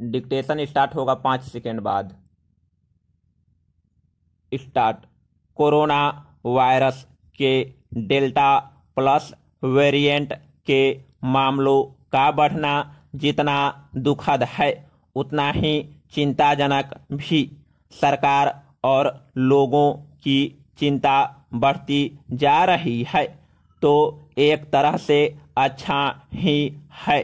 dictation start होगा पाँच second बाद स्टार्ट कोरोना वायरस के डेल्टा प्लस वेरिएंट के मामलों का बढ़ना जितना दुखद है उतना ही चिंताजनक भी सरकार और लोगों की चिंता बढ़ती जा रही है तो एक तरह से अच्छा ही है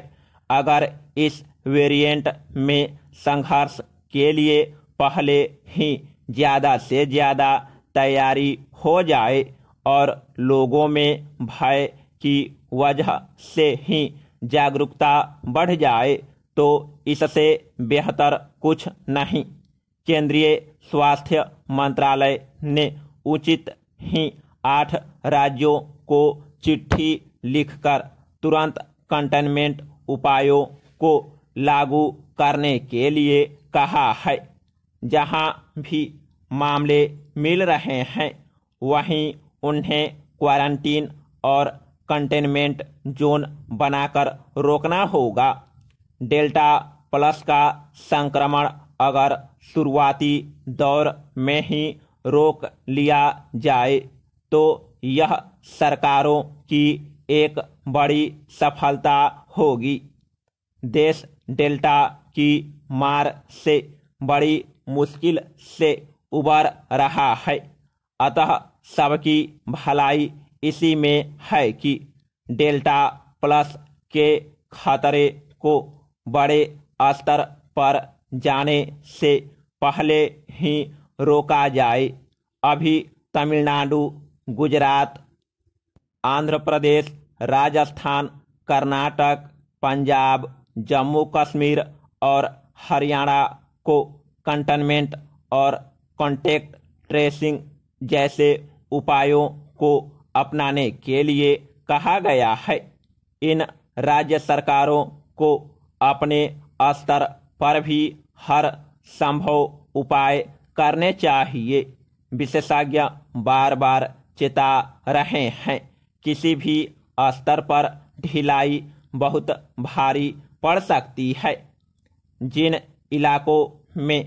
अगर इस वेरिएंट में संघर्ष के लिए पहले ही ज़्यादा से ज़्यादा तैयारी हो जाए और लोगों में भय की वजह से ही जागरूकता बढ़ जाए तो इससे बेहतर कुछ नहीं केंद्रीय स्वास्थ्य मंत्रालय ने उचित ही आठ राज्यों को चिट्ठी लिखकर तुरंत कंटेनमेंट उपायों को लागू करने के लिए कहा है जहां भी मामले मिल रहे हैं वहीं उन्हें क्वारंटीन और कंटेनमेंट जोन बनाकर रोकना होगा डेल्टा प्लस का संक्रमण अगर शुरुआती दौर में ही रोक लिया जाए तो यह सरकारों की एक बड़ी सफलता होगी देश डेल्टा की मार से बड़ी मुश्किल से उबर रहा है अतः सबकी भलाई इसी में है कि डेल्टा प्लस के खतरे को बड़े स्तर पर जाने से पहले ही रोका जाए अभी तमिलनाडु गुजरात आंध्र प्रदेश राजस्थान कर्नाटक पंजाब जम्मू कश्मीर और हरियाणा को कंटेनमेंट और कॉन्टैक्ट ट्रेसिंग जैसे उपायों को अपनाने के लिए कहा गया है इन राज्य सरकारों को अपने स्तर पर भी हर संभव उपाय करने चाहिए विशेषज्ञ बार बार चेता रहे हैं किसी भी स्तर पर ढिलाई बहुत भारी पड़ सकती है जिन इलाकों में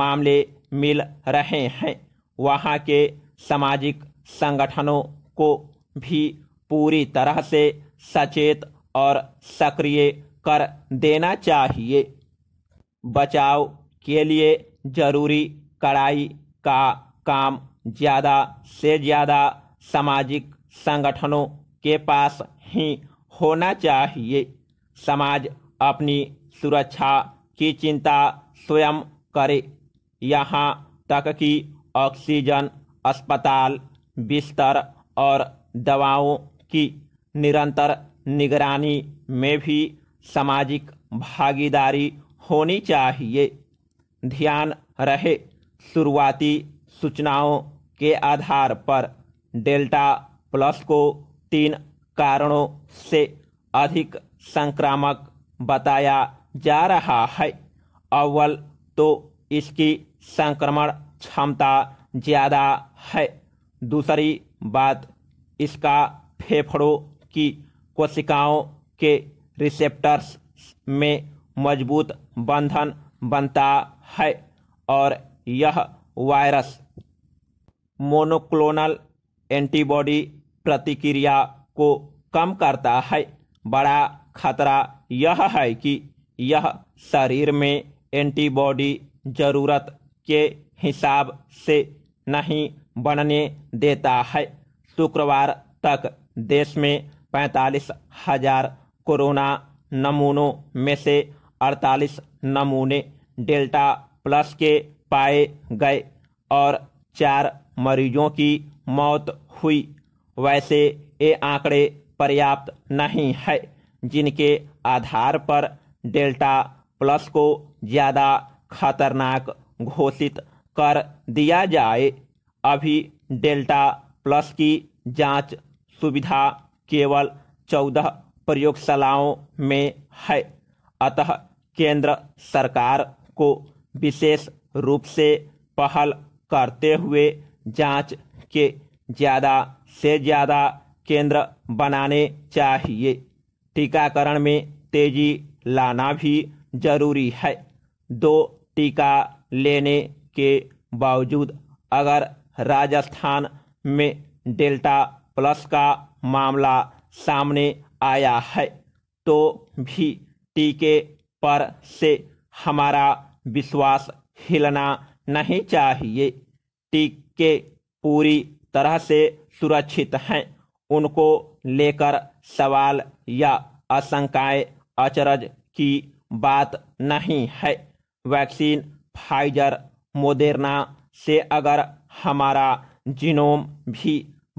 मामले मिल रहे हैं वहाँ के सामाजिक संगठनों को भी पूरी तरह से सचेत और सक्रिय कर देना चाहिए बचाव के लिए जरूरी कड़ाई का काम ज़्यादा से ज़्यादा सामाजिक संगठनों के पास ही होना चाहिए समाज अपनी सुरक्षा की चिंता स्वयं करे यहाँ तक कि ऑक्सीजन अस्पताल बिस्तर और दवाओं की निरंतर निगरानी में भी सामाजिक भागीदारी होनी चाहिए ध्यान रहे शुरुआती सूचनाओं के आधार पर डेल्टा प्लस को तीन कारणों से अधिक संक्रामक बताया जा रहा है अव्वल तो इसकी संक्रमण क्षमता ज़्यादा है दूसरी बात इसका फेफड़ों की कोशिकाओं के रिसेप्टर्स में मजबूत बंधन बनता है और यह वायरस मोनोक्लोनल एंटीबॉडी प्रतिक्रिया को कम करता है बड़ा खतरा यह है कि यह शरीर में एंटीबॉडी जरूरत के हिसाब से नहीं बनने देता है शुक्रवार तक देश में पैंतालीस हजार कोरोना नमूनों में से अड़तालीस नमूने डेल्टा प्लस के पाए गए और चार मरीजों की मौत हुई वैसे ये आंकड़े पर्याप्त नहीं है जिनके आधार पर डेल्टा प्लस को ज़्यादा खतरनाक घोषित कर दिया जाए अभी डेल्टा प्लस की जांच सुविधा केवल चौदह प्रयोगशालाओं में है अतः केंद्र सरकार को विशेष रूप से पहल करते हुए जांच के ज़्यादा से ज़्यादा केंद्र बनाने चाहिए टीकाकरण में तेजी लाना भी जरूरी है दो टीका लेने के बावजूद अगर राजस्थान में डेल्टा प्लस का मामला सामने आया है तो भी टीके पर से हमारा विश्वास हिलना नहीं चाहिए टीके पूरी तरह से सुरक्षित हैं उनको लेकर सवाल या आशंकाएं अचरज की बात नहीं है वैक्सीन फाइजर मोदेरना से अगर हमारा जीनोम भी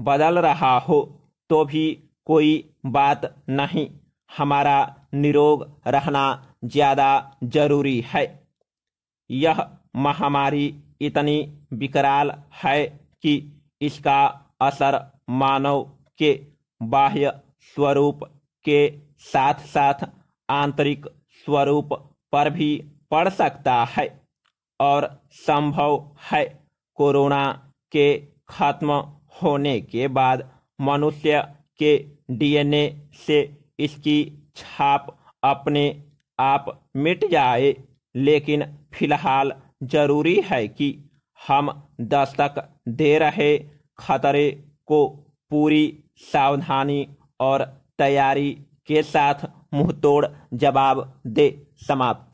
बदल रहा हो तो भी कोई बात नहीं हमारा निरोग रहना ज़्यादा जरूरी है यह महामारी इतनी विकराल है कि इसका असर मानव के बाह्य स्वरूप के साथ साथ आंतरिक स्वरूप पर भी पड़ सकता है और संभव है कोरोना के खत्म होने के बाद मनुष्य के डीएनए से इसकी छाप अपने आप मिट जाए लेकिन फिलहाल जरूरी है कि हम दस्तक दे रहे खतरे को पूरी सावधानी और तैयारी के साथ मुंहतोड़ जवाब दे समाप्त